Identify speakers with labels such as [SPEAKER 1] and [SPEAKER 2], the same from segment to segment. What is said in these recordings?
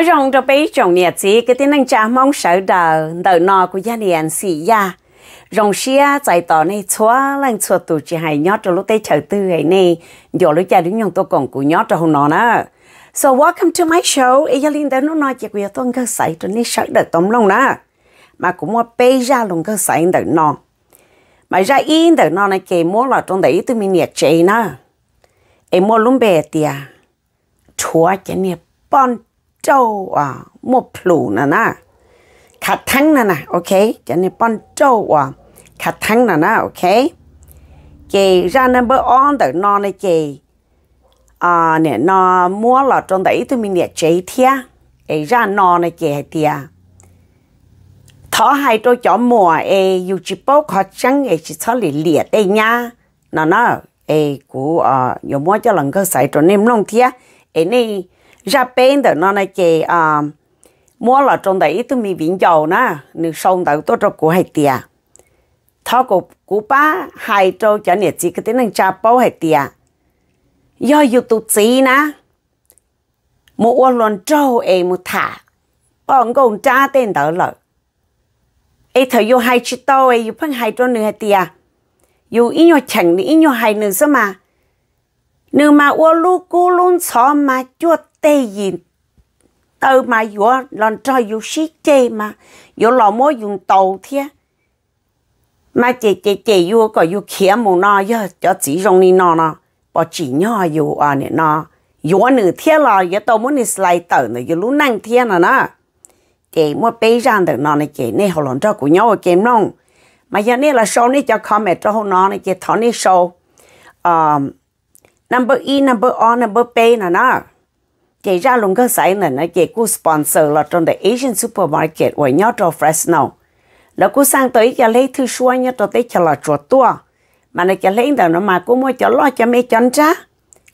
[SPEAKER 1] nói rong cho bé chồng nhẹ gì cái tiếng anh cha mong sợ đờ đờ nọ của gia đình xì ya rong xia chạy tỏ này chúa lăng chúa tụ chỉ hay nhót cho lúc tây chờ tư hay nè giờ lúc cha đứng nhong tôi còn của nhót cho hôm nọ nữa so welcome to my show Evelyn đã nói nói chuyện của tôi cơ sở cho nên sợ đợt tóm lòng đó mà cũng mua bé ra luôn cơ sở đợt nọ mà ra yên đợt nọ này kề mua là trong đấy tôi mình nhẹ chạy nữa em mua luôn bè tiệt chúa chỉ nhẹ bon châu à một phụ nè nè khả thắng nè nè ok cho nên bọn châu à khả thắng nè nè ok cái ra nên bữa on được nó này chị à nè nó mua là trong đấy tôi mình nè chế thia ấy ra nó này chị hay à thọ hai tôi cho mùa ấy dù chỉ bao khó chăng ấy chỉ cho lì liệt đây nha nó nó ấy của à dù mua cho lần cơ sai cho nên không thia ấy này ra bên đó nó này chị à mua là trong đấy tôi mi vĩnh dầu na nếu xong đó tôi cho cụ hay tiền thao cụ cụ ba hai trâu cho nhiệt chỉ cái tiếng năng cha bao hay tiền do yêu tụ chỉ na một ô lon trâu em một thả bọn công cha tên đó lợi ấy thời yêu hai chữ tao ấy yêu phân hai trâu nửa hay tiền yêu ít nhau chẳng ít nhau hai nửa sao mà nửa mà ô lu cu luôn xó mà chuột tê gì tơ mà yo lon cho yo xí chê mà yo lò mô dùng tàu thế mà chê chê chê yo có yo khía mù nọ yo cho chỉ rong ni nọ nọ bỏ chỉ nhỏ yo à nè nọ yo nữ thế lò yo tàu muốn ni slide tờ nè yo lú năng thế nọ nọ chê mua bê ran được nọ nè chê nè hồ lon cho của nhau chê nong mà giờ nè là show nè cho mẹ cho hồ nọ nè chê thọ nè show um, number e number o number p nè nọ chị ra luôn cơ sải là nó chị cô sponsor là trong the Asian supermarket ở nhỏ trò Fresno là cô sang tới cái lấy thứ xua nhỏ trò tới cho là trò tua mà nó cho lấy đầu nó mà cô muốn cho lo cho mấy chân cha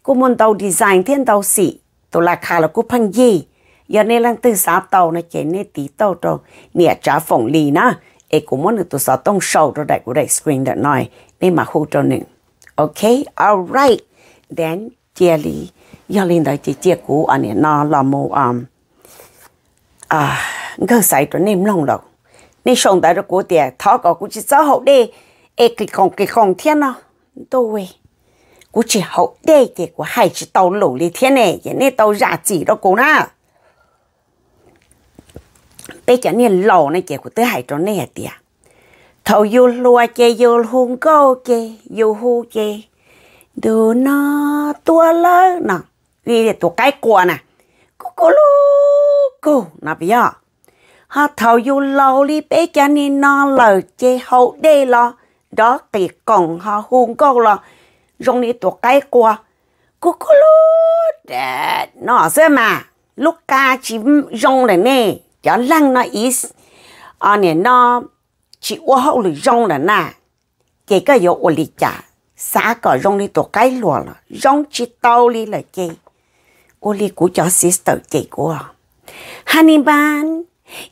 [SPEAKER 1] cô muốn tàu design thiên tàu xị tôi là khá là cô phăng gì giờ này lăng từ xã tàu nó chị nên tí tàu trò nè trả phỏng lì na ấy cũng muốn được tôi xã tông sầu rồi đại của đại screen đã nói nên mà hỗ trợ nữa okay alright then dearly giờ lên đời chỉ chia cũ anh em nó là mù um à ngơ sai cho nên lòng đâu nên sống tại được của tiền thọ có cũng chỉ xã hậu đệ, ai cái không cái không thiên nó đâu vậy cũng chỉ hậu đệ thì của hai chỉ đầu lũ đi thiên này vậy nên đầu ra chỉ đó cô na bây giờ này lầu này chỉ của tới hai chỗ này tiền thầu yêu lúa chê yêu hung câu chê yêu hú chê đồ nó tua lớn nào vì để tổ cái quả nè cú cú lô cú, nà bây giờ họ thầu yu lâu đi bê cho nên nó lờ chê hậu đê lo đó thì còn họ hùng câu lo rong đi tổ cái quả cú cú lô để nó sẽ mà lúc ca chỉ rong là nè cho lăng nó ý à nè nó chỉ uống hậu lì rong là nà chỉ có yếu uống lì chả xã cỏ rong đi tổ cái lùa là rong chỉ tàu đi là chơi cô li của cho sister chị của honey bun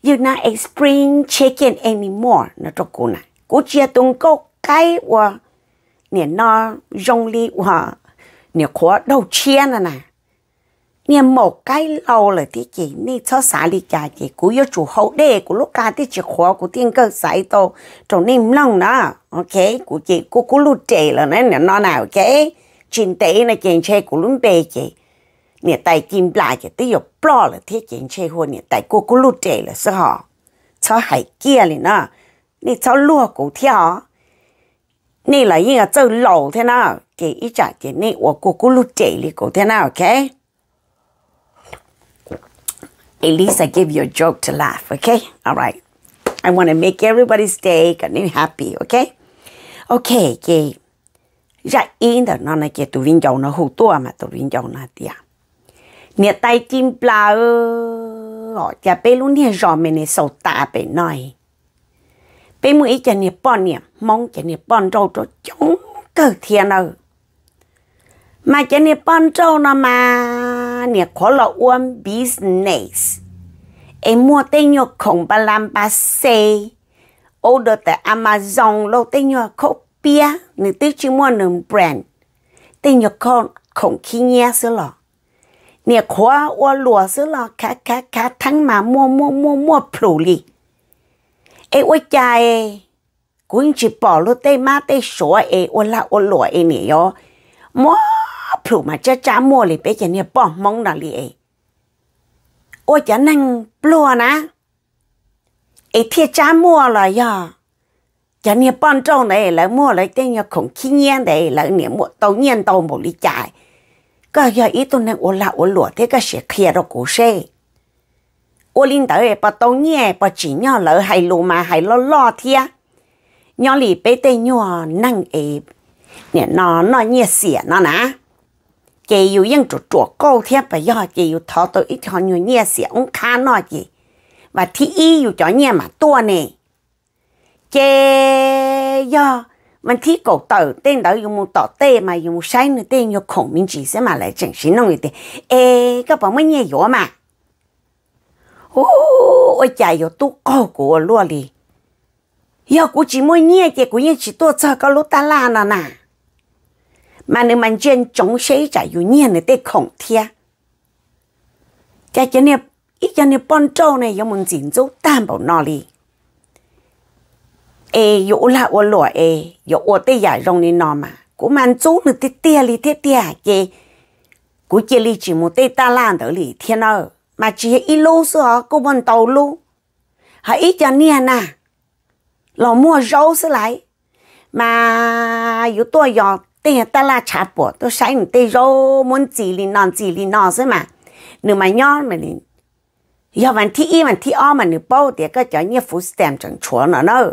[SPEAKER 1] you not a spring chicken anymore nó cho cô nè cô chia tung cô cái wa nè nó rong li wa nè khó đầu chia nè nè nè một cái lâu là thì chị nè cho xả li cả chị cô yêu chủ hậu đề của lúc cả thì chị khó của tiên cơ sai to trong niềm lòng đó ok cô chị cô cô lụt trẻ là nè nó nào ok trên tệ là chuyện chơi của luôn bé chị 年代金拉就都有爆了，贴钱车祸年代过过路窄了是哈，超海见了呢，你超落股票，你来应该走路的呢，给一家给你我过过路窄的股票呢，OK。At least I give you a joke to laugh, okay? All right. I want to make everybody's day and and happy, okay? Okay, cái ra in đó nó là cái tụi viên dầu nó hụt tua mà tụi viên dầu nó tiệt nè tay chim bla ơ chả bé luôn nè rõ mẹ nè sầu tạ bé nói bé mua ý chả nè bọn nè mong chả nè bọn râu cho chống cơ thiên ơ mà chả nè bọn râu nà mà nè khó là uống business em mua tên nhờ khổng ba làm ba xe order tại Amazon lô tên nhờ khổng bia nè tư chứ mua nâng brand tên nhờ khổng khổng khi nhé xưa lọ เนี่ยขวาวัวหลัวซื้อหลอกแคะแคะแคะทั้งหมามัวมัวมัวมัวพลูลีเอ้วใจกุ้งจีบอลูเต้มาเต้ชัวเอ้วละอ้วหลัวเอ้เนี่ยยอมัวพลูมาจะจ้ามัวลีไปจะเนี่ยป้อมองน่ะลีเอ้อวจะนั่งปลัวนะเอ้ที่จ้ามัวเลยยอจะเนี่ยปอนจ้องเลยแล้วมัวเลยเต้เนี่ของขี้เงี้ยเลยแล้วเนี่ยมัวเตาเงี้ยเตาหมดลีจายก็ยาอีตัวนั้นโอลาโอหลัวเทก็เสียเคลียร์กูเช่โอลินเตอร์ปะตรงเนี่ยปะจีเนี่ยเลยให้ลูมาให้ล้อล้อเทียย้อนหลีไปเตยเนี่ยนั่งเอเนี่ยนอนนอนเนี่ยเสียนอนนะเจียวยังจุดจั่วก้เทียบไปย่อเจียวทอตัวอีทอนอยู่เนี่ยเสียองค้านอจีว่าที่อีอยู่จ่อเนี่ยมาตัวเนี่ยเจียว mình thi cổ tờ tên đó dùng một tỏ tê mà dùng một sai tên dùng khổng minh chỉ sẽ mà lại chẳng xin nông người tên ê các bạn mới nhẹ mà ôi chả gió tu cổ của luôn đi giờ cũng chỉ mới nhẹ chỉ cũng chỉ tu cho các lúc ta la nà mà nếu mình chuyên chống sĩ chả dùng nhẹ nữa tên thia chả cho nên ít cho nên bon trâu này dùng mình dính dấu tam nọ đi ê yo la lo ê yo o te ya rong ni no ma cú man chú nè tê tê li tê tê kê cú chê chỉ mu tê ta lan đỡ thiên ơ mà chỉ ít lô sơ cô bọn tàu lô hãy ít cho nia nà lò mua rau lại mà yếu tôi giờ tê ta la chả bỏ tôi sai một tê rau muốn gì li non gì li non sơ mà nửa mà nhon mà li giờ vẫn thi y vẫn thi o mà nửa bao cái cho nhiều phút stem chẳng chua nữa nữa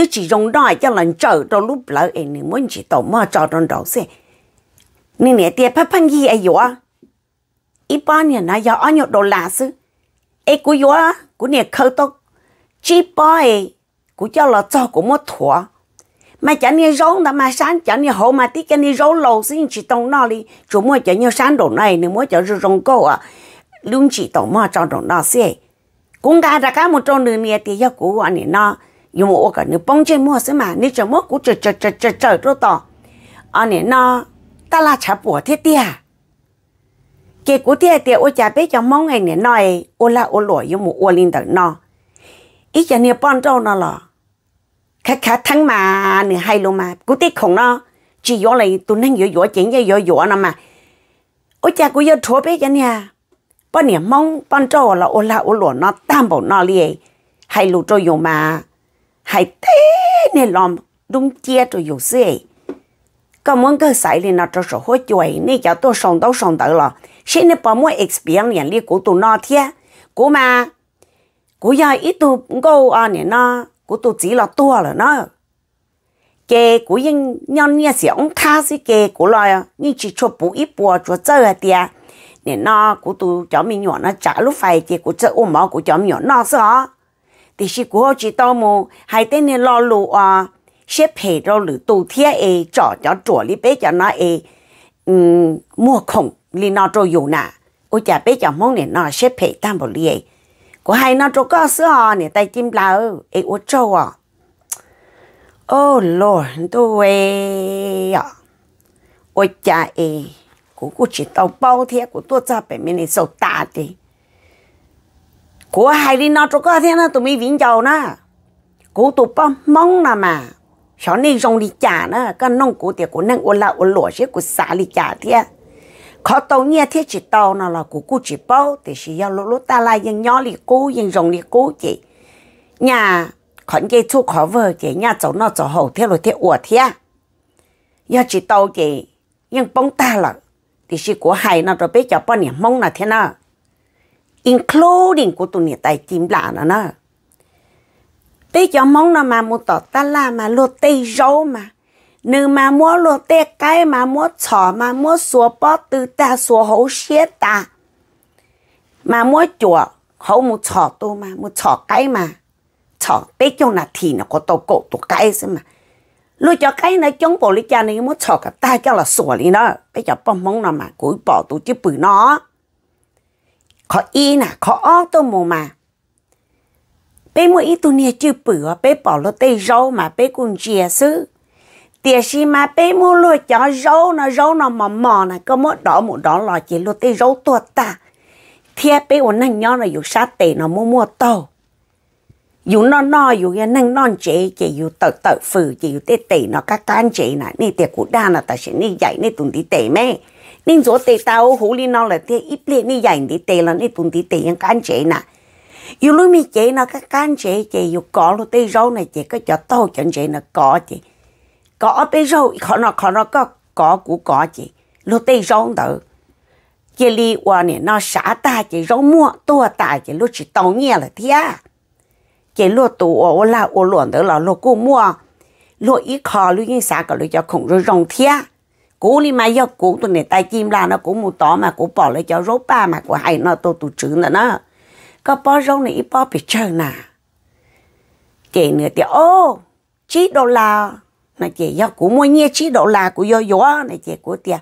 [SPEAKER 1] tôi chỉ rong đòi cho lần chờ đó lúc lỡ em muốn chỉ tổ mà cho đòn đầu xe nên nè tiền phát phân gì ai dọa ít bao nhiêu nó giờ ăn nhiều đồ lạ chứ ai cú dọa cú nè khơi to chỉ bao ai cú cho là cho của một thua mà chẳng như rốn đã mà sáng chẳng như hộ mà tí cái như rốn lâu xin chỉ tông nó đi chủ mua chẳng như sáng đồ này nếu mua chẳng rong cô à luôn chỉ tổ mà cho đồ nó xe cũng ra ra cả một trong đường nè thì giờ cú anh nó 有我个你帮这么什么？你怎么顾着着着着着着到？啊你呢？ta là chả bỏ thế tia. Kể cú tia tia ô chả bé cho mong anh nói ô la ô lỗi yêu mù ô linh Ý chả nè bọn trâu nó lọ. Khá khá thắng mà nè hay luôn mà. Cú tia khổng nó. Chỉ yếu lại tụi nâng yếu yếu chén yếu yếu nó mà. Ô chả cú yếu thua bé chả nè. Bọn nè mong bọn trâu là ô la ô lỗi nó tam bảo nó liề. Hay lù trâu yếu mà hay thế này làm đúng chia rồi dù gì có muốn cơ sai lên nó cho số hỗ chuối nè cho tôi sống đâu sống đâu là xin nè bảo mỗi experience liên của tụi nó thế của mà của giờ ít tụi cô à nè nó của tụi chỉ là tua rồi nó Cái của nhân nhân nhà sĩ ông tha sĩ cái của loài nhưng chỉ cho bù ít bùa cho chơi à tiệt nè nó của tụi chó mình nhỏ nó trả lúc phải cái của chơi ôm máu của chó mình nhỏ nó sao thì chỉ của chỉ tao mù hai tên này lo lụ à xếp hệ rồi lụ tù thiết ấy trọ cho trọ lý bé um, mua khổng lý nó trôi dù nà ôi chả bé cho mong này nó xếp hệ tam bộ lý ấy của hai nó có sữa hò này tay chim là ơ ôi trâu à ô oh, lord tôi à ôi chả ấy của cô chỉ tao bao thiết của tôi ra bên mình này sầu tạt đi của hai đi nó cho có thế nó tụi mi vĩnh giàu nó cố tụ bom mong là mà cho nên rong đi trả nó cái nông cố tiệt của nâng ô la ô lụa chứ của xã đi trả thế khó tàu nhẹ thế chỉ tàu nó là của cố chỉ bao thì chỉ yêu lỗ lỗ ta lại yên nhỏ đi cố yên rong đi cố chị nhà khẩn cái chú khó vợ chị nhà cháu nó cháu hậu thế rồi thế ủa thế giờ chỉ tàu chị yên bóng ta là thì chỉ của hai nó rồi biết cho bao nhiêu mong là thế nào including của tụi nhiệt tài chim lạ nữa nè tí cho món nó mà mua tỏ ta la mà lô tê râu mà nếu mà mua lô tê cái mà mua chỏ mà mua xua bó từ ta xua hấu xế ta mà mua chùa hấu mua chỏ tu mà mua chỏ cái mà chỏ tê cho là thì nó có tổ cổ tụ cái xem mà lúc cho cái này chống bộ lý cha này mua chỏ cả ta cho là sủa đi đó bây giờ bông mong nó mà gửi bỏ tụ chứ bự nó khó y nè khó ó tôi mù mà bé mua ít tu nia chưa bữa bé bỏ lô tê rau mà bé cũng chia xứ tiền gì mà bé mua lô chó rau nó râu nó mò mò nè có mỗi đó một đó lò chỉ lô tê râu to ta thiệt bé uống năng nho nó dù sa tê nó mua mua to. dù nó no dù cái năng non chế chỉ dù tự tự phử, chỉ dù tê tê nó các can chế nè nè tiền của đa là ta sẽ nè dạy nè tụng tí tê mẹ nên chỗ tê tao hú li nào là tê ít lệ ni dành đi tê là ni bùn đi tê yang can chế nè yêu lúc mi chế nó các can chế chế yêu có lu tê rau này chế có cho tao chân chế nó có chế có tê rau khó nó khó nó có có cũ có chế lu tê rau đó chế li qua nè nó xả ta chế rau mua tua ta chế lúc chỉ tao nghe là thế chế lu tụ ô la ô luận đó là lu cô mua lu ít khó lu như sao cả lu cho khủng rồi rong thiệt cú đi mai do cú tụi này tay chim là nó cú mù tỏ mà cú bỏ lại cho rốt ba mà cú hay nó tôi tụt chữ nữa nó có bỏ rốt này ít bỏ bị chơi nà kể nữa thì ô chỉ đô là là chị do cú mua nhia chỉ đô là cú do gió này chị cú tiệt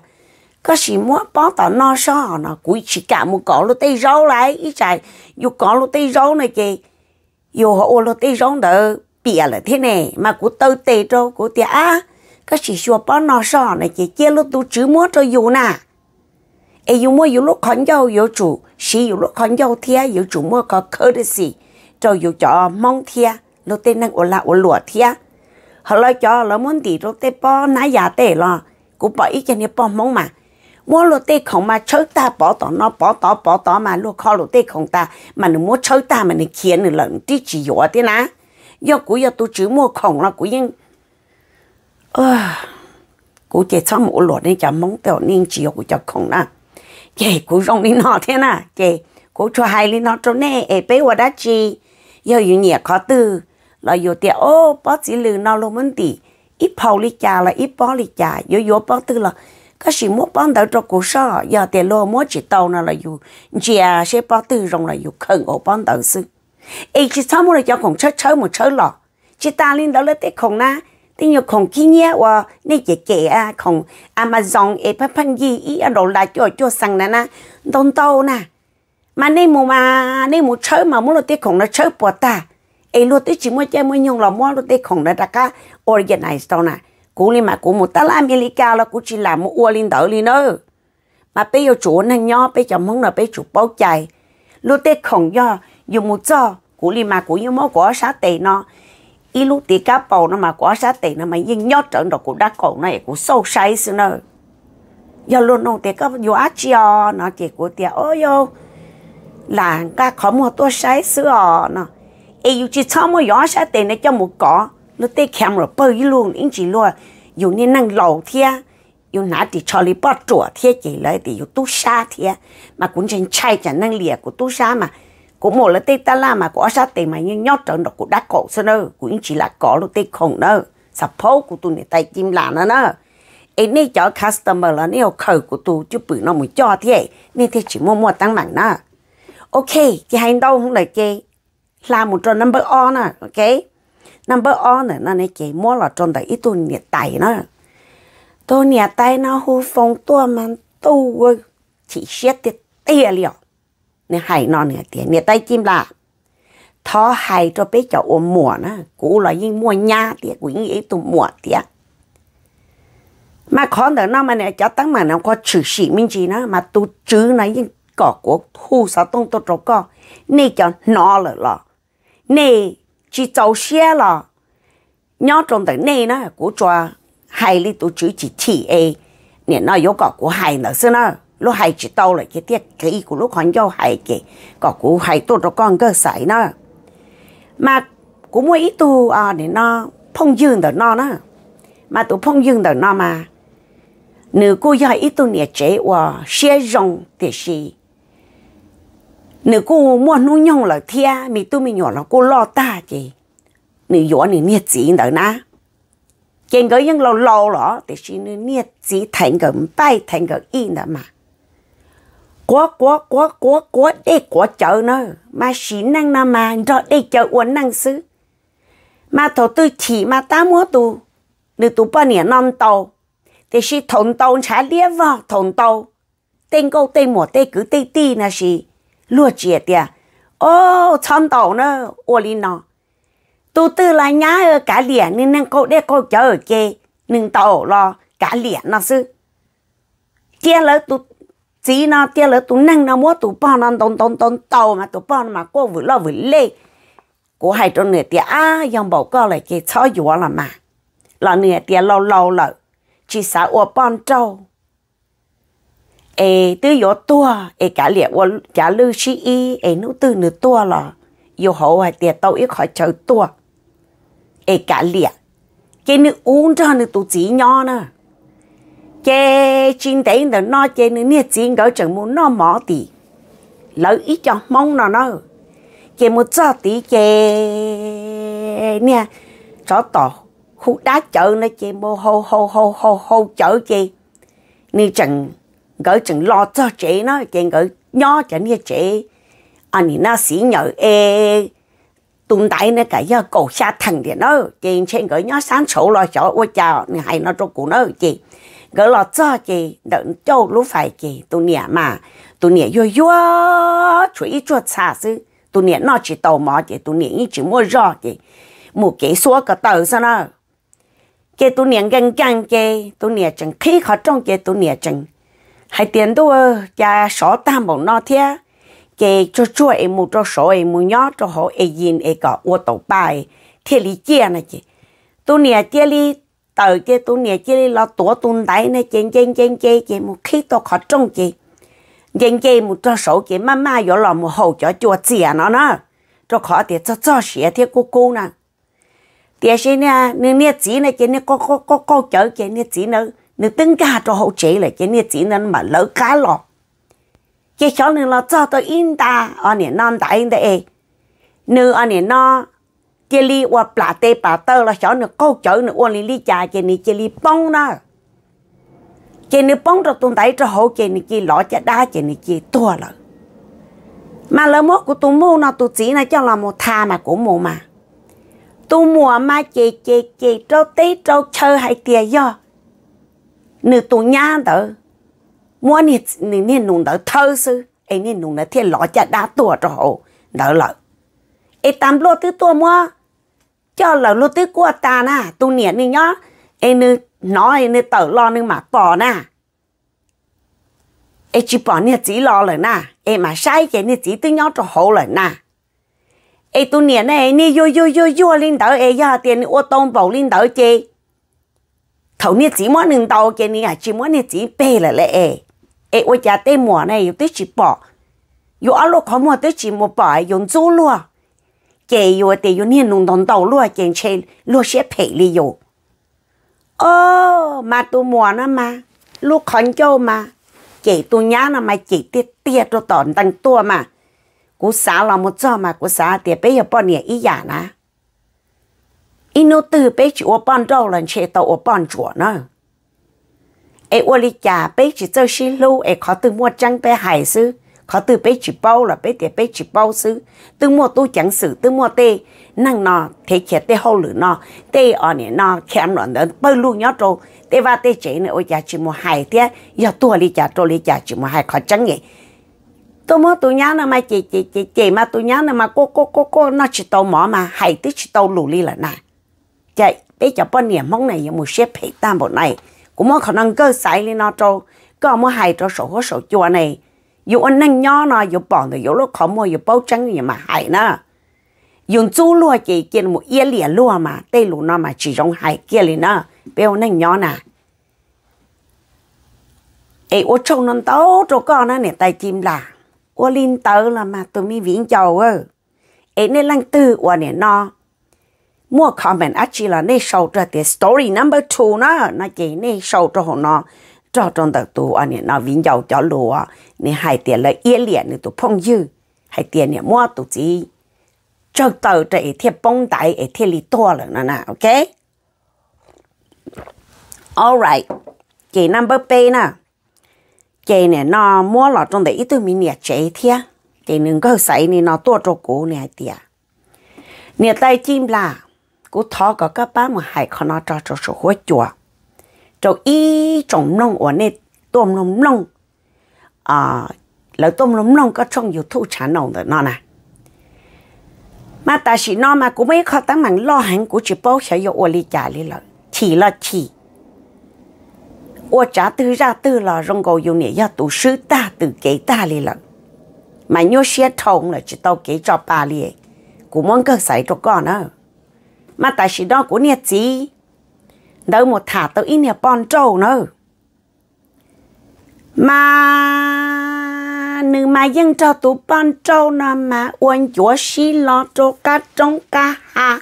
[SPEAKER 1] có gì muốn bỏ tỏ nó so nó cú chỉ cả một cỏ lô tây rau lại ít chạy dù cỏ lô tây rau này chị dù họ ô lô tây rau đỡ bịa là thế này mà cú tơ tê cho cú tiệt á à, cái chỉ xua bỏ nọ sọ này chỉ chia lúc tôi chữ mua cho dù nè ai dù mua dù lúc khẩn dâu dù chủ xí dù lúc khẩn dâu thia dù chủ mua có cơ đấy gì cho dù cho mong thia lúc tên năng ổ là ổ lụa thia họ lo cho lo muốn thì lúc tên bỏ ná giả tệ lo cũng bỏ ý cho nên bỏ mong mà mua lúc tên không mà chơi ta bỏ tỏ nó bỏ tỏ bỏ tỏ mà lúc kho lúc tên không ta mà nó mua chơi ta mà nó khiến nó lần tí chỉ dọa thế nè do cú do tu chữ mua khổng là cú nhưng cô chỉ xong một lột nên cho mong theo nên chiều của cho không nè chị cú rong đi nọ thế nè chị cô cho hai đi nọ cho nè, ấy bé hoa đã chi, giờ yêu nhẹ khó tư là yêu tiệt ô bó chỉ lừa nọ luôn muốn đi ít phao lì chả là ít bó lì chả yêu yêu bó tư là các gì mua bán đầu cho cô sợ giờ tiệt lo mua chỉ tàu nè là yêu chị sẽ bó tư rồi là yêu khẩn ô bán đầu sư ấy chỉ xong một là cho còn chơi chơi một chơi lọ chị ta lên đó là tết không na 等于空今年话，你姐姐啊，空 Amazon 诶，拍拍伊伊啊，落来就就上来呐，东到呐，嘛你冇嘛，你冇车嘛，冇落地空了车不大，诶，落地只么只么用了，冇落地空了，大家 organize 到呐，古里嘛古冇得啦，美利加啦，古只啦冇窝领导哩呢，嘛俾要做那鸟，俾就蒙了，俾做包ใจ，落地空呀，又冇做，古里嘛古又冇搞啥地呢？一路地家宝那么刮下地那么应要整到古大狗那也古受晒死呢。要论弄地个有阿姐哦，那结果地哦哟，人家考么多晒死哦那，哎有只草么摇下地那叫么搞，那地看么不一路因几路有你能老天。有哪地朝里把左贴起来的，有多沙贴，嘛，古人拆着能裂过多沙嘛。cũng một là tê ta la mà có sát tiền mà như nhót trận đó của đắt cổ sơn ơ cũng chỉ là có lúc tê khổng nơ sập phố của tôi này tay chim là nó nơ ấy nè cho customer là nè khởi của tôi chứ bự nó mới cho thế nên thế chỉ mua mua tăng mạnh nơ ok thì hành đâu không là chị là một trận number on nè ok number on nè nó này chị mua là trận đấy ít tôi này tay nè tôi này tay nó hư phong tua mà tu chị xét tiệt tè liệu nên hay non nè tiền nè tay chim là thó hay cho bé cho ôm mùa nó cũ là yên mua nha tiền của yên ấy tụm mùa mà khó đỡ nó nè cho tăng mà nó có chữ sĩ mình chỉ nó mà tu chữ nó yên cỏ thu sáu tông tốt rồi có nè cho nó là lọ nè chỉ cháu xe lọ nhớ trong đời nè nó của cho hay li tu chữ chỉ chỉ ấy nè nó yếu cỏ của nữa xưa nó lúc hay chỉ tàu là cái tiếc cái kỹ của lúc còn dâu hay cái, có cú hay tôi cho con cơ sải nó mà cũng mua ít tu à để nó phong dương được nó nó mà tụ phong dương được nó mà nữ cô dạy ít tu nhẹ chế và xe rong thì gì nữ cô mua nu nhông là thia mi tu mi nhỏ là cô lo ta chị nữ nhỏ nữ nhẹ chỉ được na trên cái những lâu lâu đó thì xin nữ nhẹ chỉ thành cái bài thành cái in đó mà quá quá quá quá quá để quá chợ nó mà xí năng nó mà rõ để chợ uốn năng xứ mà thổ tư chỉ mà ta mua tù nữ tù bao nhiêu non tàu thì xí thốn tàu chả lia vào thốn tàu tên câu tên mùa tên cứ tên tì là xí lúa chia tiệt ô chăn tàu nó ô li nó tù tư là nhá ở cả liền nên năng câu để câu chợ ở kê nâng tàu lo cả liền nó xứ chia lỡ tụ chỉ nó tiếc là tụi năng nó mua tụi bao nó đông đông đông tàu mà tụi bao mà cô vừa lo vừa lê của hai trong nửa tiếc à dòng bảo co lại cái chó dùa là mà là nửa tiếc lâu lâu lợ chỉ sợ ô bon trâu ê tư yếu tua ê cả liệt ô cả lư chi y ê nữ tư nữ tua là yêu hậu hay tiếc tàu ít khỏi chờ tua ê cả liệt cái nữ uống cho nữ tụ chỉ nhau nữa chế chính đấy nó nó chế nữa nè chính đó chẳng muốn nó mỏ tí lỡ ít cho mong nó nó chế một giờ tí chế nè chó tỏ khu đá chợ nó chế mô hô hô hô hô hô chợ chế nè chẳng gỡ chẳng lo cho chế nó chế gỡ nhỏ chẳng như chế anh nhìn nó xí nhờ ê e. tụng đại nó cái giờ cổ xa thằng thì nó chế chế gỡ nhỏ sáng sổ lo chợ ôi chào hay nó trong cụ nó chế cứ lo cho chị đợn châu lúc phải chị tụi nè mà tụi nè yo yo chú ý chuột xả sư tụi nè nó chỉ tàu mò chị tụi nè như chỉ mua rò chị một cái số cả tờ sao nào, cái tụi nè gần gần cái tụi nè chẳng khí khó trong cái tụi nè chẳng hai tiền đâu cha số tam bọn nó thế cái cho chua em một cho số em một nhót cho họ em nhìn em cả ô tàu bài thế lý chia này chị tụi nè chia lý tờ kia tu nè kia lo tủa tu đấy nè chen chen chen chen chen một khi tôi khó trông chị chen chen một cho số kia má má vô lòng một hậu cho chùa chìa à, nó nó cho khó thì cho cho xỉa thì cô cô nè tiếc xí nè nè nè chỉ nè kia nè có có có có chở kia nè chỉ nè nè tính cả cho hậu chị lại kia nè chỉ nè mà lỡ cá lọ kia cháu nè lo cho tôi in ta ở nè non đại anh ta e nè ở nè nó chia li qua bà tê bà tơ là chỗ nữa câu chở nữa qua li li trà chê ni chia li bông đó chê ni bông cho tụi tay cho hậu chê ni kia lọ cho đa chê ni kia tua lợ mà lỡ mốt của tụi mua nó tụi chỉ này cho là một thà mà cũng mua mà tụi mua mà chê chê chê cho tê cho chơi hay tia do nữ tụi nhà đó mua nị nị nị nụ đỡ thơ sư ai nị nụ đỡ thiên lọ cho đa tua cho hậu đỡ lợ ấy tam lô thứ tua mua cho là lúc tức của ta na tu niệm đi nhá em nữ nói em nữ tở lo nữ mà bỏ na em chỉ bỏ nè chỉ lo rồi na em mà sai cái nè chỉ tư nhau cho hậu rồi na em tu niệm này nè yo yo yo yo lên đỡ em ya tiền ô tô bảo lên đỡ chị thầu nè chỉ muốn nương đầu cái nè chỉ muốn nè chỉ bê là lẽ em em ô cha tê mỏ này yêu tới chỉ bỏ yêu alo khó mua tới chỉ một bỏ dùng chú luôn 给哟，得有你弄懂到落进去，落些赔了哟。哦，嘛都莫那嘛，路看叫嘛，给都伢那嘛，给爹爹都当当多嘛，古啥那么早嘛，古啥爹别要半年一样呐。一路都别去我帮到人去，到我帮着呢。哎，我哩家别去走西路，哎，考对莫张别害死。khó từ bé chỉ bao là bé tiệt bé chỉ bao xứ từ mua tu chẳng xử từ mua tê năng nọ thế kia tê hậu lử nọ tê ở nè nọ kèm loạn đến bao luôn nhớ trâu tê va tê chế nè ôi già chỉ mua hai tía giờ tua lý già trâu lý già chỉ mua hai khó chẳng nhỉ tôi mua tôi nhá nó mà chị chị chị mà tôi nhá nó mà cô cô cô cô nó chỉ tàu mỏ mà hay tí chỉ tàu lù li là nè chạy bé bao niệm mong này giờ mua xếp hệ tam bộ này cũng mua khả năng cơ sai lên nó trâu có mua hai trâu sổ số chùa này 有我能 nhỏ nó 有 bỏ nó 有了考么有包证也嘛海呢，用走路给给么一列路嘛，对路那嘛其中海给哩呢，别我能 nhỏ 呢。ai ô trông nó tấu cho con nè tay chim là ô linh tớ là mà tụi mi viễn chầu ơ ai nè lăng tư ô nè nó mua comment á chỉ là nè sầu cho tiền story number two nó nó chỉ nè sầu cho hồ nó cho trong đặc tu anh à, nè nó vinh giàu cho lúa à. nè hai tiền là yên liền nè tụ phong dư hai tiền nè mua tụ gì cho tàu chạy thiết bông tại ở thiết lý to là nè nè ok alright cái number B nè cái này nó mua là trong đấy ít mình nè chạy thiết cái nè có sai nè nó to cho cô nè tiệt nè tay chim là cô thọ có các bác mà hai con nó cho cho số hối chuột cho ý trồng nông ở nơi tôm nông nông à là tôm nông nông có trong nhiều thu sản nông đó nè mà ta chỉ nó mà cũng mấy khó tăng mạng lo hẳn của chỉ bao sẽ yêu ở lý trả lý chỉ là chỉ ở trả từ ra từ là rong cầu yêu tổ sư ta từ cái ta lý là mà nhớ xe thông là chỉ tao cái cho bà lý cũng mong cơ xảy cho con đó mà ta chỉ đó cũng nhẹ gì đâu một thả tao ít nhà bon trâu nữa mà nữ mà dân cho tụ bon trâu nó mà uốn chúa xí lo cho cá trống cá hà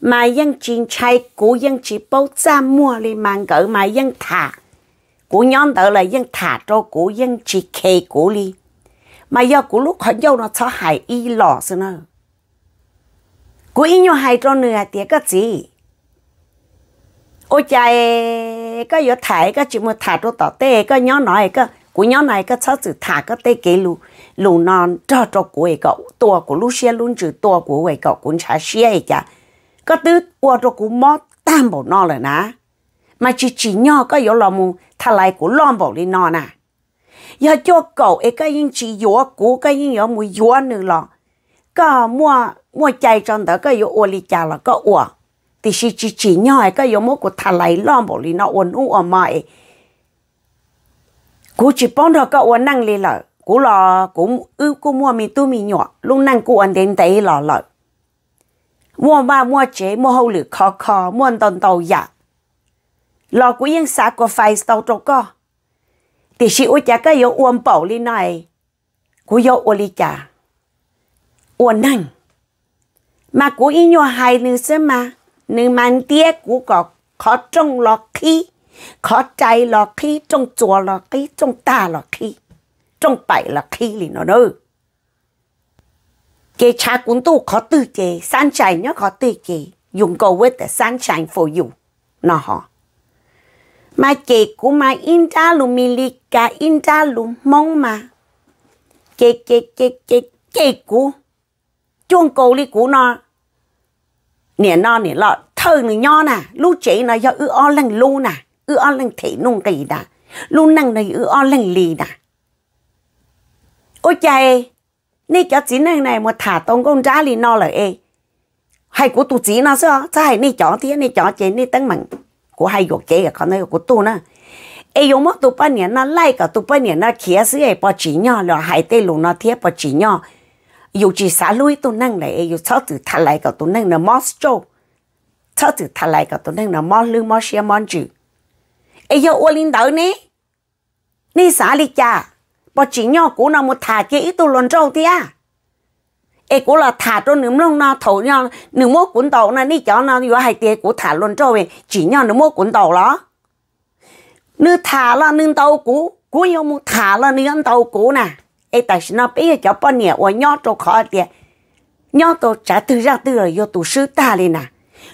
[SPEAKER 1] mà dân chín chạy cú dân chỉ bao ra mua đi mang cỡ mà dân thả cú nhóm tớ là dân thả cho cú dân chỉ kê cú đi mà do cú lúc họ dâu nó cho hại y lọ xưa nữa cú y nhau hại cho nữa tiệt cái gì ô cha có yếu thải có chỉ một thả đồ tỏ tê có nhỏ nói có của nhỏ này có sáu sự thả có tê kế lù lù non cho cho của ấy cậu tua của lú xe luôn chữ tua của ấy cậu cũng chả xe ấy chả có tứ qua cho của mót tam bộ no rồi nà mà chỉ chỉ nhó có yếu lòng mù thả lại của lon bộ đi no nà giờ cho cậu ấy có những chỉ yếu cũ có những yếu mùi yếu nữa lò có mua mua chạy trong đó có yếu ô li chà là có ua thì chỉ chỉ chỉ nhau cái giống mốt của thằng lấy lo bộ lì nó uốn u ở mày cú chỉ bón được cái uốn năng lì lợ cú lo cú ư cú mua mi tu mi nhọ luôn năng cú ăn đến đấy lò lợ mua ba mua chế mua hậu lử khó khó mua tần tàu dạ lò cú yên xã của phải tàu trâu co thì chỉ u chả cái yếu uốn bộ lì này cú yếu uốn lì chả uốn năng mà cú yên nhọ hai nữa xem mà nên mang tiếc của có khó trong lọ khí khó chạy lọ khí trong chùa lọ khí trong ta lọ khí trong bảy lọ khí lì nó đâu chế cha cũng tu khó tư chế san chạy nhớ khó tư chế dùng cầu với แต่ san chạy phổ dụng nó họ mà chế cũ mà in ra lù mì lì cả in ra lù mong mà chế chế chế chế chế cũ chuông cầu lì cũ nó nè no nè lọ thơ nè nho nè lu chế nó do ư o lăng lu nè ư o lăng thị nung kỳ đà lu năng này ư o lăng lì đã ôi chạy nè cho chỉ năng này mà thả tông con trả lì no lời ê hay của tụ chỉ nó sao sao hay nè chó thế nè chó chế nè tăng mặn của hay của kế là con này của tụ nè ai dùng mất tụ ba nè nó lại cả tụ ba nè nó kia sữa bao chỉ nhỏ là hay tê lu nó thiết bao chỉ nhỏ dù chỉ xả lui tôi nâng này dù cho từ thà lại cả tôi nâng là mót châu cho từ thà lại cả tôi nâng là mót lư mót xe mót chữ ấy giờ ô linh đạo nè nè xả đi cha bỏ chỉ nhau cũ nào một thà cái ít tôi luôn trâu à, ấy cũ là thà cho nửa lông nào thổ nhau nửa mốt cuốn tàu nó đi cho nó vừa hai tia cũ thà luôn trâu về chỉ nhau nửa mốt cuốn tàu đó nửa thà là nửa tàu cũ cũ nhau một thà là nửa tàu cũ nè ấy tại sao bây giờ cháu bao nhiêu và nhau trâu khó tiền nhau tôi trả từ ra từ rồi vô tụ lên nè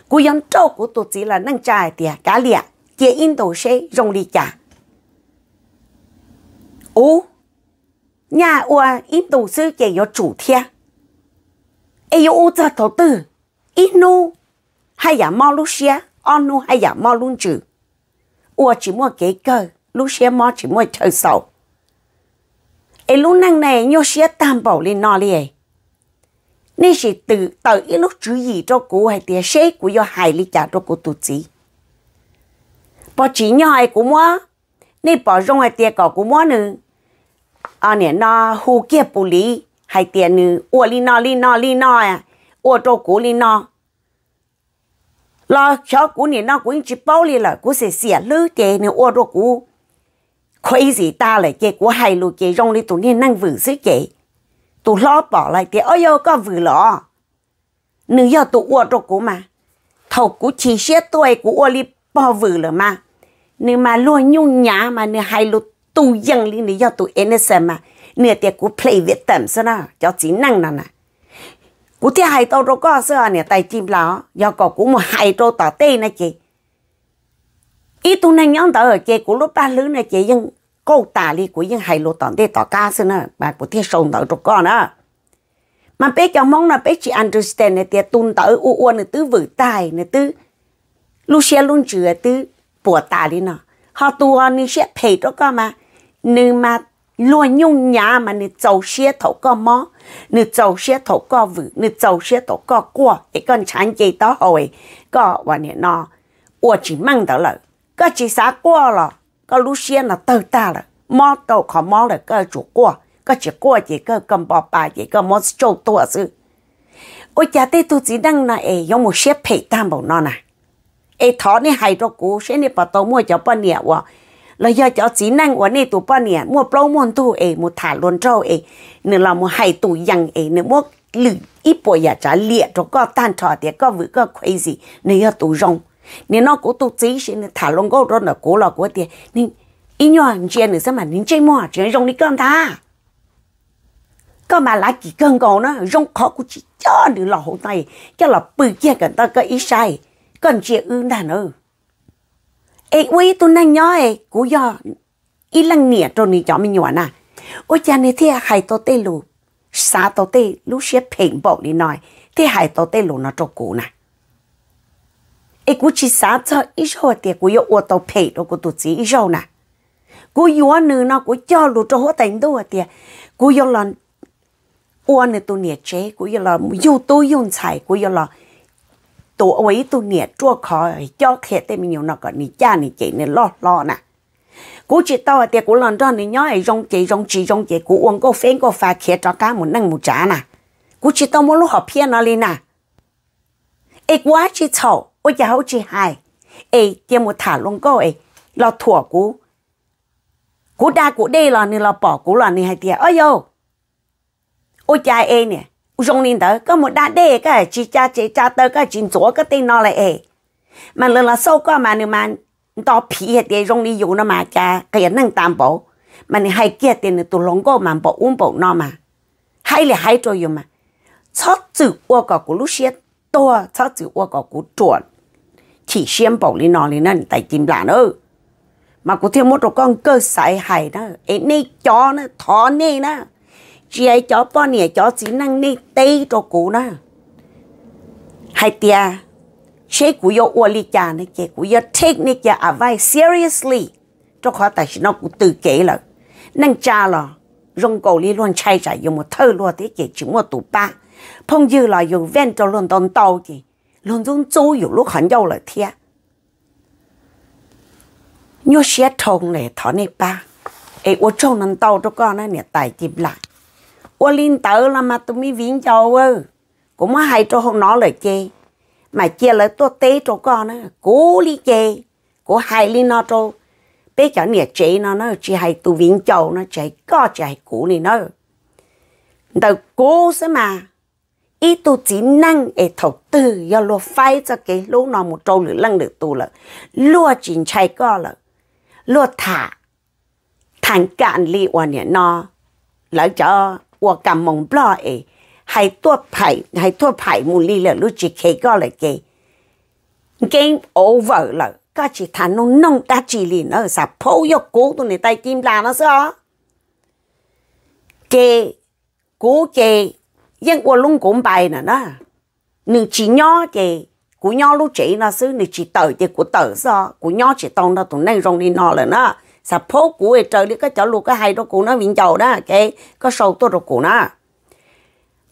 [SPEAKER 1] cú dân trâu của tụ chỉ là nâng trái tiền cả liệt chỉ đồ sẽ rong đi trả ô nhà ua in đồ sư chỉ chủ thiên ấy có ô đầu tư in hay là mau lúc xe on nô hay là mau luôn chữ ua chỉ mua cái cơ lúc xe mau chỉ mua chơi sầu ai lúc năng này nhớ sẽ tam bảo lên nó liền nên chỉ từ từ ít lúc chú ý cho cô hay tiền sẽ của do hại lý trả cho cô tu chỉ bỏ chỉ nhau ai của mua nên bỏ rong hay tiền cỏ của mua nữa à nè nó hù kia bù lý hay tiền nữa ua lý nó lý nó à ua cho cô lý nó lo cho cô nè cũng chỉ bao lý là cô sẽ xỉa lư tiền nữa ua cho cô crazy ta lại cái của hai lu cái rong đi tụi nên năng vử dưới cái tụi lo bỏ lại thì ôi yo có vử lo nữ giờ tụi uo rồi của mà thầu của chỉ xe tuổi của uo li bỏ vử rồi mà nữ mà luôn nhung nhã mà nữ hay lu tu dân li nữ yo tụi innocent mà nữ tiệt của play việt tẩm sao nào cho chỉ năng nào nè cú thế hay tao đâu có sao nè tại chim lão do có cú một hay tao tỏ tê nè chị ít tu năng nhóm tao ở chị cú lúc ba lứa này chị nhưng câu tả lý của những hai lô để tỏ ca xin nè bà của thiên sông tỏ trục con á mà cho mong là bé chỉ understand này tiệt tun tỏ u u này tứ vử tai này tứ lu xe luôn chừa tứ bùa ta đi nọ họ tu họ nên sẽ phải đó cơ mà nên mà luôn nhung nhã mà nên giàu xe thổ cơ mó nên giàu xe thổ cơ vử nên giàu xe thổ cơ qua cái con chán gì đó hồi có và nè nọ rồi có lúc xuyên nó tơ ta rồi mò đầu khó mò là cơ chủ qua cơ chỉ qua chỉ cơ cầm bò bà chỉ cơ mò châu tua sư ôi cha tê tôi chỉ đang là ê giống một xếp phê tam bảo nó nè ê thọ này hay rồi cú xế này bà tàu mua cho bà nhẹ quá là do cho chỉ năng của này tụ bà nhẹ mua bao môn tu ê mua thả luôn trâu ê nữa là mua hai tụ dằng ê nữa mua lử ít bồi giờ trả liệt rồi có tan trò thì có vừa có quấy gì nữa tụ rong nên nó cũng tu chí xin thả lông đó là cố là cố tiền nên ý nhỏ chuyện nữa sao mà nên chơi mua chuyện rong đi con ta có mà lại chỉ cần còn nó rong khó của được là hậu này cho là bự kia cần ta có ý sai còn chuyện ư đàn ư ê quý tôi năng nhó ê cú do ý lăng nghĩa rồi nị cho mình nhỏ nè ôi cha này thế à, hay tôi tê lù xa tôi tê lúc xếp phèn đi nói thế hay tôi tê lù nó trâu cũ nè ai cú chỉ sáng cho ít hồ tiền cú yêu ô tô phe đó cú chỉ ít nè cú yêu nữ nó cú cho lú cho hồ tiền đâu tiền cú yêu lần ô nữ tu nhiệt chế cú yêu là yêu tu yêu tài cú yêu là tổ ấy tu nhiệt chua khó cho khét tên nhiều nó còn nhị cha nhị chị nhị lo lo nè cú chỉ tao tiền cú lần đó nhị nhói rong chị rong chị rong chị cú uống cú phèn cú pha khét cho cá một năng một nè cú chỉ tao muốn lúc học phiền nó liền nè ít quá chỉ thầu ô giờ hậu chỉ hài ê tiêm một thả luôn cô ấy lo thủa cú cú đa cú đây là nên lo bỏ cú là nên hay tiệt ơi yo ô cha ê nè dùng nên tới có một đa đê cái à, chỉ cha chỉ cha tới cái à, chính chỗ cái tên nó lại ê mà lần là sâu qua mà nếu mà đó phí hết tiền dùng đi dùng nó mà cha cái à, năng tam bảo mà nên hay kia tiền tụ lông cô mà bảo uống bảo nó mà hay là hay cho dùng mà chót chữ ô cả cú lúc to chót chữ ô cả cú chuẩn chỉ xem bảo lý nó lý nên tại chim lạ nữa mà cũng thêm một con cơ sải hải đó ấy nay chó nó thó nay nó chị ấy chó bao nè chó chỉ năng nay tê cho cụ nó hay tia chế cụ yo ua lý cha này chế cụ yo take này à advice seriously cho khó tại nó cũng tự kể là năng cha là rong cầu lý luôn chạy chạy dùng một thơ luôn thế kể chỉ một tụ ba phong dư là dùng ven cho luôn tồn tàu kì 龙中走有路很有了天。有些痛嘞，他那吧，哎，我总能到这个那里带进来。我领导了嘛，都没วิ่งเจ้าเออกูมาให้ตัวของน้องเลยเจมาเจเลยตัวเตะตัวก่อนนะกูลีเจกูให้ลีน้อตัวเป๊ะจะเนี่ยเจน้อเนอะจีให้ตัววิ่งเจ้านะเจก็จะให้กูลีเนอะแต่กูซะมา ý tu chỉ năng để đầu lo phải cho cái lỗ nào một trâu lửa lăng được tu là lo chính chạy co là lo thả thành cạn li hoàn nhẹ nó lấy cho hoặc cầm mông blo ấy hay tua phải hay tua phải mù li là lúc chỉ khai co là cái game over là có chỉ thằng nó nông đã chỉ li nó sập phô yo cố tụi này tay kim là nó sao cái cố cái dân qua lung cũng bài nè đó nhưng chỉ nhỏ chị của nhỏ lúc chị nó xứ nên chỉ tờ chị của tờ do của nhỏ chị tông nó tụi nay rong đi nọ là nó sập phố của ấy trời đi cái chỗ lu cái hay đó của nó viện giàu đó cái có sâu tôi rồi của nó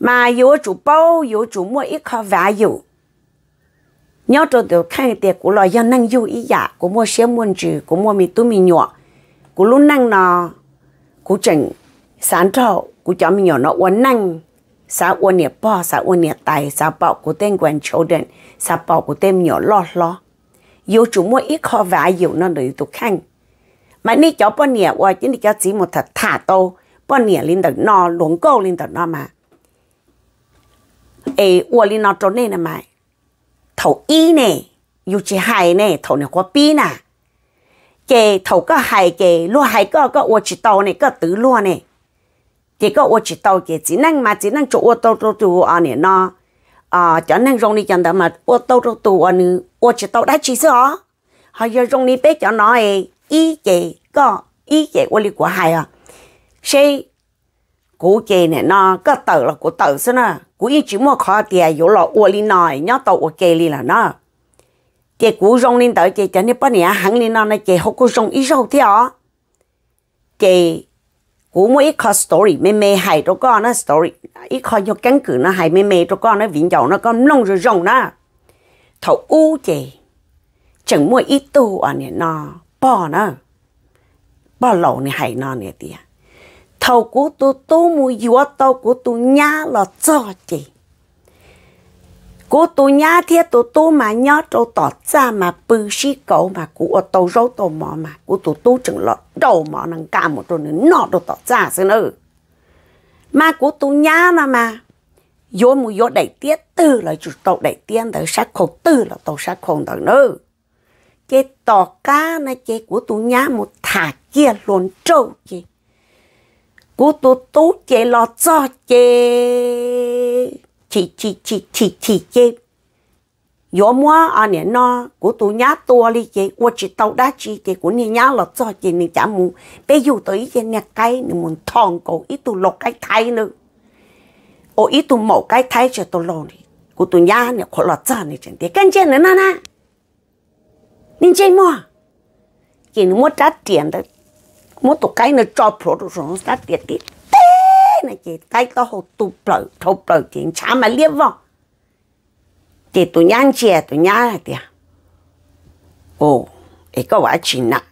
[SPEAKER 1] mà vô chủ bao vô chủ mua ít khó vả vô nhớ cho được khai tiệc của loài dân năng vô ý giả dạ，của mua xe muôn trừ của mua mì tu mì nhọ của lúc năng nó của chỉnh sản trọ của cháu mì nhỏ nó uốn năng sa uôn nè bò sa uôn nè tài sa bảo của tên quen children sa bảo của tên nhỏ lo lo yêu chủ mua ít khó vả yêu nó để tụ khăn mà ni cháu bò nè qua chính cháu chỉ một thật thả tô bò nè lên đợt no luống câu lên đợt no mà ê uôn lên nó trốn nè nè mày thầu y nè yêu chỉ hai nè thầu nè qua pi nè kề thầu có hai kề lo hai có có uôn chỉ tàu nè có tứ lo nè chỉ có ô chỉ tàu kia chỉ năng mà chỉ năng chỗ ô tô tô tù ở nè nó à cho năng rong đi chẳng đó mà ô tô tô tù ở nè ô chỉ tàu đã chỉ sợ họ giờ rong đi bé cho nó ấy ý chị có ý chị ô li của hai à xe cú chị nè nó có tờ là của tờ xí nè cú ý chỉ mua khó tiền dỗ là ô li nòi nhớ tàu ô kê li là nó chị cú rong lên tới chị cho nên bao nè hàng lên nó này chị học có rong ý rau thế à chị cú mua ít khó story mê mê hay cho con nó story ít khó cho căn cứ nó hay mê mê cho con nó vĩnh dầu nó con nông rồi rồng nó thầu u chè chẳng mua ít tu ở nè nó bỏ nó bỏ lẩu nè hay nó nè tía thầu cú tu tu mua yếu tao cú tu nhá là cho chè cô tô nhá thiết tô tô mà nhớ cho tỏ ra mà bự sĩ cầu mà cú ở tô râu tô mò mà cú tô tô chừng lọ đầu mò nằng cả một tô nữa nọ tô tỏ ra xin ơi mà cú tô nhá là mà vô mù vô đẩy tiết từ là chủ tô đẩy tiên tới sát khổ từ là tô sát khổ tới nữa cái tỏ cá na cái của tô nhá một thả kia luôn trâu chế của tô tô cái lọ cho chế chị chị chị chị chị chị, yo mua à nè nó của tụ nhá tua li chị, của chị tàu đã chị chế của nè nhá lọt cho chị nè chả mu, bây giờ tới chị nè cái nè muốn thòng cổ ít tụ lọt cái thay nữa ô ít tụ mổ cái thay cho tụ lọt đi của tụ nhá nè khổ lọt cho nè chẳng thế cần chế nữa nè nè nên chế mua chế nè mua trả tiền đó mua tụ cái nè cho pro rồi trả tiền đi này chị tay to hồ tụ bở thô bở chị cha mà liếc vào thì tụi nhăn chè tụi nhá này tiền ồ ấy có quả chị nặng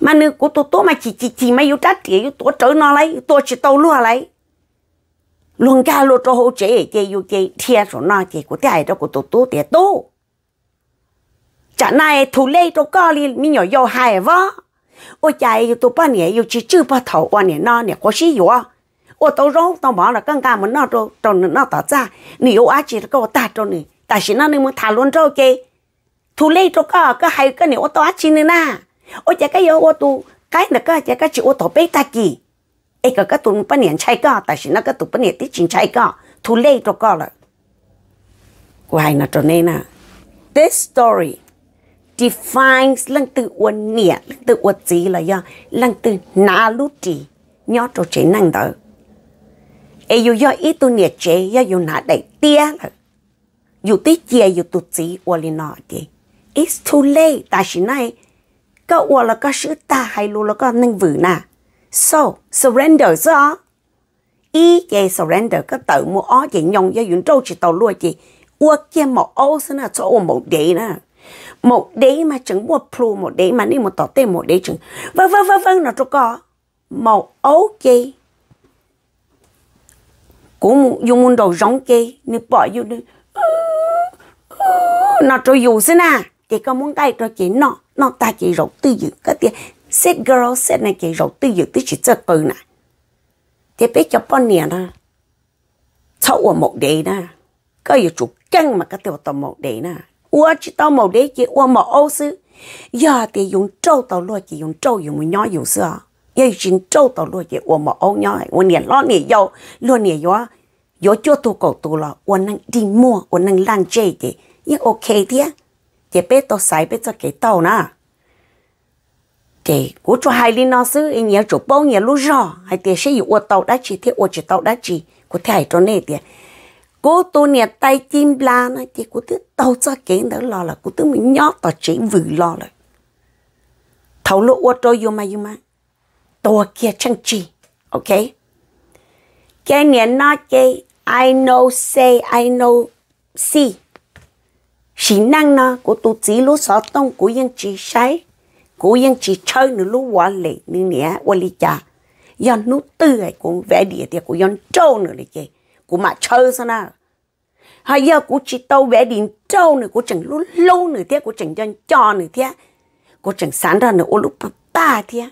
[SPEAKER 1] mà nữ của tôi tôi mà chỉ chỉ chỉ mà yêu trách yêu tôi trở nó lấy tôi chỉ tàu luôn lấy luôn cả luôn cho hồ trợ chị yêu chị thiên rồi nó chị của cái đó của tôi tôi tiền tôi chả này thủ lấy cho con đi mi nhỏ yêu hài vợ 我家有多半年，有去九八头半年那年，或许有啊。我都肉都忙了，刚刚们那都都那打架，你有阿姐给我打着你，但是那你们谈论着给，土累着个个还有个你我都阿姐呢呐，我这个有我都该那个这个就我都被打击，哎个个都不年拆个，但是那个都不年的进拆个，土累着个了，我还那着你呢。This story defines lăng từ ua nịa lăng từ ua gì là do lăng từ nà lú trì nhớ trò chế năng đó ai dù do ít tu nịa chế do dù nà đại tia là dù tí chia dù tu gì ua li nọ đi it's too late ta chỉ này có ua là có sự ta hay lu là có năng vử nà so surrender so ý chế surrender có tự mua ó chế nhông do dù trâu chỉ tàu lua chế ua kia mà ô xin là chỗ một địa nè một đế mà chứng một plu một đế mà đi một tỏ tê một đế chứng vân vân vân vân nó cho có một ấu kê cũng dùng môn đồ giống kê nếu bỏ dù đi nó cho dù xin à chỉ có muốn cái cho chỉ nó nó ta chỉ rộng tư dự cái tiền set girl set này chỉ rộng tư dự tư chỉ chơi cừ nè thì biết cho bao nhiêu đó sau một đế nè có gì chủ căng mà cái tiêu tao một đế nè ua chỉ tao màu đấy chỉ ua màu ô sư giờ thì dùng trâu tao lo chỉ dùng trâu dùng nhỏ dùng sữa giờ chỉ trâu tao lo chỉ ua màu ô nhỏ ua nè lo nè dâu lo nè dâu dâu cho tôi cầu tôi là ua năng đi mua ua năng lan chê thì nhưng ok thế chỉ biết tao xài biết cho cái tao nà thì cú cho hai linh nó sư anh nhớ chỗ bao nhiêu lúc rõ hay tiền sẽ dùng ua tàu đã chỉ thế ua chỉ tàu đã chỉ có thể cho nên tiền cô tu nè tay chim la nó chỉ cô thứ tàu cho kiến đỡ lo là cô thứ mình nhót tò chỉ vừa lo rồi thấu lỗ ô tô yuma yuma tổ kia chăng chi ok cái nè nó cái I know say I know see chỉ năng nó cô tu chỉ lúa sợ tông của dân chỉ say của dân chỉ chơi nữa lúa quả lệ nữa nè quả lý cha dân nút tư ấy cũng vẽ địa thì của dân trâu nữa lý chơi của mà chơi sao nào hay giờ của chị tâu vẽ điện trâu này của chẳng lúc lâu nữa thế của chẳng cho cho nữa thế của chẳng sáng ra nữa ô lúc ba thế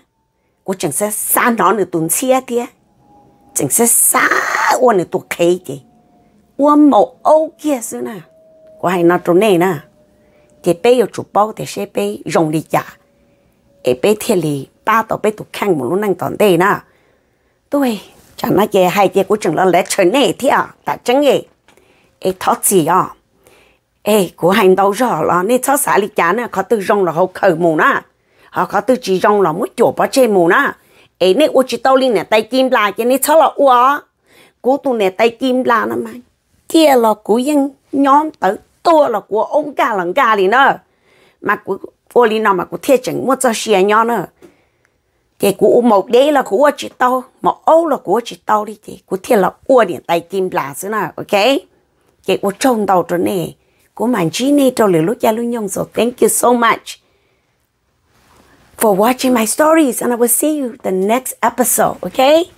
[SPEAKER 1] của chẳng sẽ sáng nó nữa tuần xe thế chẳng sẽ sáng ô nữa tuần khấy thế ô mẫu ô kia sao nào? của hay nó trốn này nè thì bây giờ chủ bao thì sẽ bây rộng đi giả ở bây thì lì ba tàu bây tụ khăn một lúc năng toàn đây nè tôi cho nó cái hai cái của chúng nó lẽ trời này thế à tại chẳng gì ê thoát gì à ê của hành đâu rõ là nên thoát xả lý chán có tự rong là hậu khởi mù na họ có tư chỉ rong là muốn chỗ bỏ chê mù na ê nên ô chỉ tao linh này tay kim la cho nên thoát là ua của tụ này tay kim la nó mà kia là của dân nhóm tới tua là của ông cả lần cả đi nữa mà của ô linh nào mà của thiệt chẳng muốn cho xe nhau nữa chị của một đấy là của chị tao mà ô là của chị tao đi chị của thiên là ua điện tay kim là thế nào ok chị của trông đầu trở nè của màn chi nè trong lời lúc gia lưu nhung rồi thank you so much for watching my stories and I will see you the next episode okay